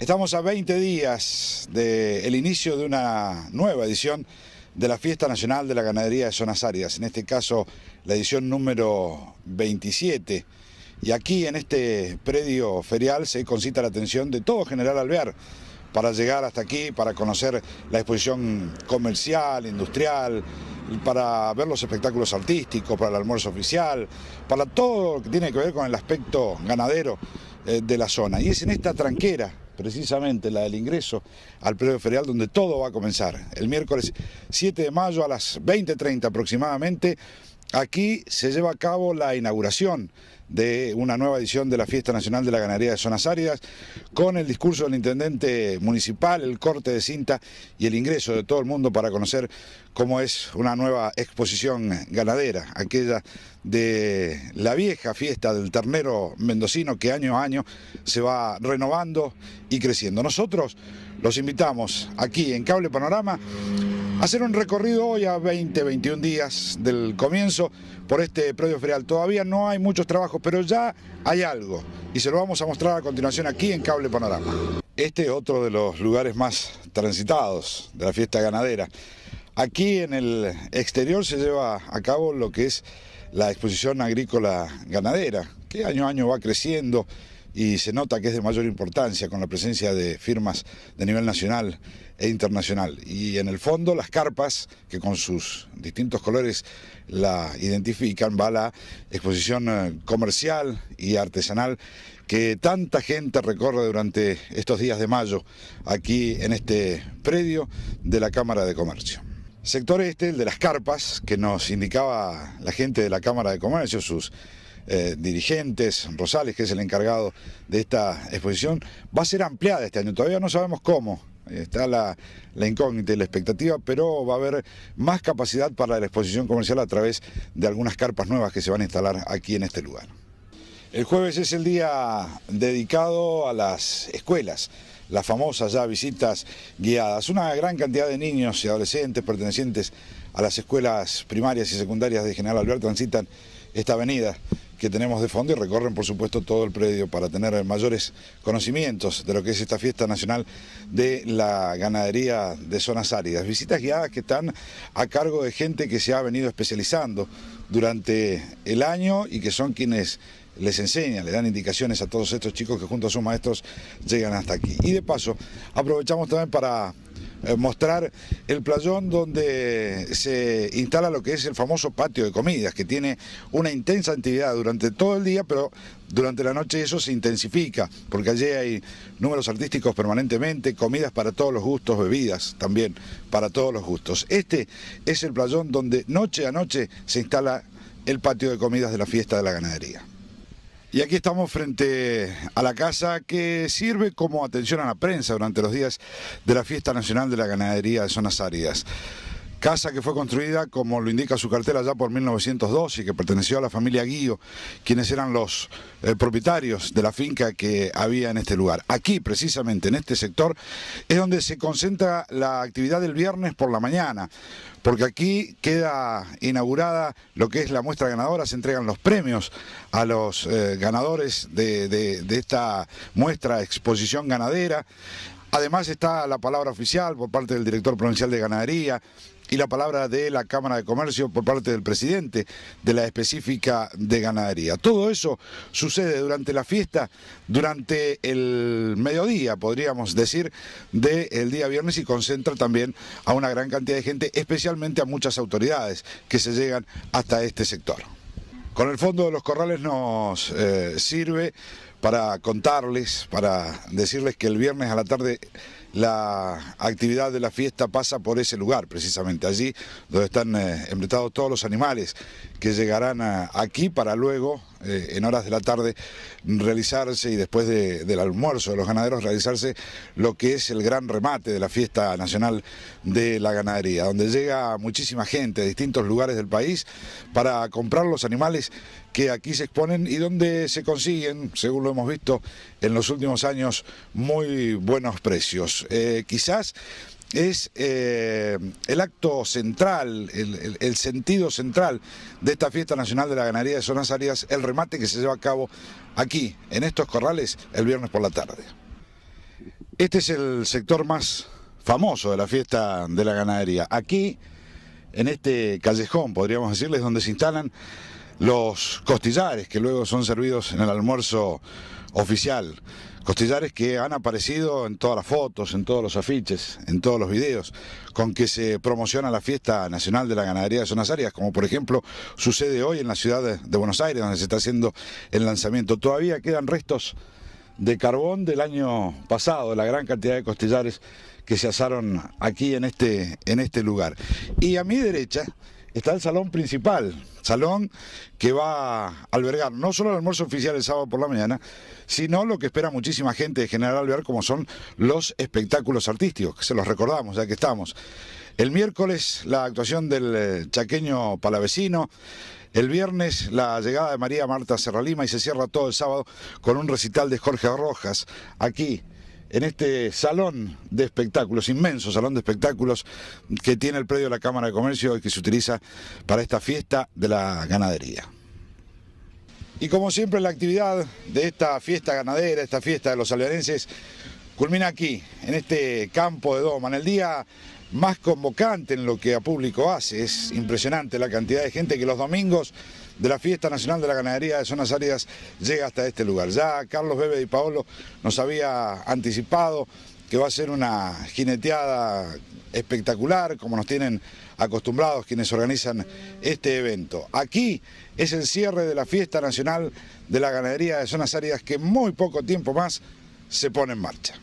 Estamos a 20 días del inicio de una nueva edición de la Fiesta Nacional de la Ganadería de Zonas Áridas, en este caso la edición número 27. Y aquí en este predio ferial se concita la atención de todo General Alvear para llegar hasta aquí, para conocer la exposición comercial, industrial, para ver los espectáculos artísticos, para el almuerzo oficial, para todo lo que tiene que ver con el aspecto ganadero eh, de la zona. Y es en esta tranquera precisamente la del ingreso al periodo Ferial, donde todo va a comenzar. El miércoles 7 de mayo a las 20.30 aproximadamente Aquí se lleva a cabo la inauguración de una nueva edición de la Fiesta Nacional de la Ganadería de Zonas Áridas, con el discurso del intendente municipal, el corte de cinta y el ingreso de todo el mundo para conocer cómo es una nueva exposición ganadera, aquella de la vieja fiesta del ternero mendocino que año a año se va renovando y creciendo. Nosotros los invitamos aquí en Cable Panorama hacer un recorrido hoy a 20, 21 días del comienzo por este predio ferial. Todavía no hay muchos trabajos, pero ya hay algo y se lo vamos a mostrar a continuación aquí en Cable Panorama. Este es otro de los lugares más transitados de la fiesta ganadera. Aquí en el exterior se lleva a cabo lo que es la exposición agrícola ganadera, que año a año va creciendo y se nota que es de mayor importancia con la presencia de firmas de nivel nacional e internacional. Y en el fondo las carpas, que con sus distintos colores la identifican, va la exposición eh, comercial y artesanal que tanta gente recorre durante estos días de mayo aquí en este predio de la Cámara de Comercio. Sector este, el de las carpas, que nos indicaba la gente de la Cámara de Comercio, sus eh, dirigentes, Rosales, que es el encargado de esta exposición, va a ser ampliada este año, todavía no sabemos cómo. Está la, la incógnita y la expectativa, pero va a haber más capacidad para la exposición comercial a través de algunas carpas nuevas que se van a instalar aquí en este lugar. El jueves es el día dedicado a las escuelas, las famosas ya visitas guiadas. Una gran cantidad de niños y adolescentes pertenecientes a las escuelas primarias y secundarias de General Alberto transitan esta avenida que tenemos de fondo y recorren por supuesto todo el predio para tener mayores conocimientos de lo que es esta fiesta nacional de la ganadería de zonas áridas. Visitas guiadas que están a cargo de gente que se ha venido especializando durante el año y que son quienes les enseña, les dan indicaciones a todos estos chicos que junto a sus maestros llegan hasta aquí. Y de paso, aprovechamos también para eh, mostrar el playón donde se instala lo que es el famoso patio de comidas, que tiene una intensa actividad durante todo el día, pero durante la noche eso se intensifica, porque allí hay números artísticos permanentemente, comidas para todos los gustos, bebidas también para todos los gustos. Este es el playón donde noche a noche se instala el patio de comidas de la fiesta de la ganadería. Y aquí estamos frente a la casa que sirve como atención a la prensa durante los días de la Fiesta Nacional de la Ganadería de Zonas Áridas. Casa que fue construida, como lo indica su cartera, ya por 1902 y que perteneció a la familia Guío, quienes eran los eh, propietarios de la finca que había en este lugar. Aquí, precisamente, en este sector, es donde se concentra la actividad del viernes por la mañana, porque aquí queda inaugurada lo que es la muestra ganadora, se entregan los premios a los eh, ganadores de esta muestra exposición ganadera. Además está la palabra oficial por parte del director provincial de ganadería y la palabra de la Cámara de Comercio por parte del presidente de la específica de ganadería. Todo eso sucede durante la fiesta, durante el mediodía, podríamos decir, del día viernes y concentra también a una gran cantidad de gente, especialmente a muchas autoridades que se llegan hasta este sector. Con el fondo de los corrales nos eh, sirve para contarles, para decirles que el viernes a la tarde la actividad de la fiesta pasa por ese lugar, precisamente allí donde están eh, embretados todos los animales que llegarán aquí para luego, eh, en horas de la tarde, realizarse y después del almuerzo de los ganaderos, realizarse lo que es el gran remate de la fiesta nacional de la ganadería, donde llega muchísima gente de distintos lugares del país para comprar los animales que aquí se exponen y donde se consiguen, según lo hemos visto en los últimos años, muy buenos precios. Eh, quizás es eh, el acto central, el, sentido central de esta Fiesta Nacional de la Ganadería de Zonas Áreas, el remate que se lleva a cabo aquí, en estos corrales, el viernes por la tarde. Este es el sector más famoso de la fiesta de la ganadería. Aquí, en este callejón, podríamos decirles, donde se instalan los costillares que luego son servidos en el almuerzo oficial. Costillares que han aparecido en todas las fotos, en todos los afiches, en todos los videos, con que se promociona la fiesta nacional de la ganadería de zonas áreas, como por ejemplo sucede hoy en la ciudad de Buenos Aires, donde se está haciendo el lanzamiento. Todavía quedan restos de carbón del año pasado, De la gran cantidad de costillares que se asaron aquí en este, en este lugar. Y a mi derecha está el salón principal, salón que va a albergar no solo el almuerzo oficial el sábado por la mañana, sino lo que espera muchísima gente de General ver como son los espectáculos artísticos, que se los recordamos ya que estamos. El miércoles la actuación del eh, chaqueño palavecino, el viernes la llegada de María Marta Serralima y se cierra todo el sábado con un recital de Jorge Rojas aquí en este salón de espectáculos, inmenso salón de espectáculos que tiene el predio de la Cámara de Comercio y que se utiliza para esta fiesta de la ganadería. Y como siempre la actividad de esta fiesta ganadera, esta fiesta de los alvearenses, culmina aquí, en este campo de Doma, en el día más convocante en lo que a público hace. Es impresionante la cantidad de gente que los domingos de la Fiesta Nacional de la Ganadería de Zonas Áridas llega hasta este lugar. Ya Carlos Bebe y Paolo nos había anticipado que va a ser una jineteada espectacular, como nos tienen acostumbrados quienes organizan este evento. Aquí es el cierre de la Fiesta Nacional de la Ganadería de Zonas Áridas que muy poco tiempo más se pone en marcha.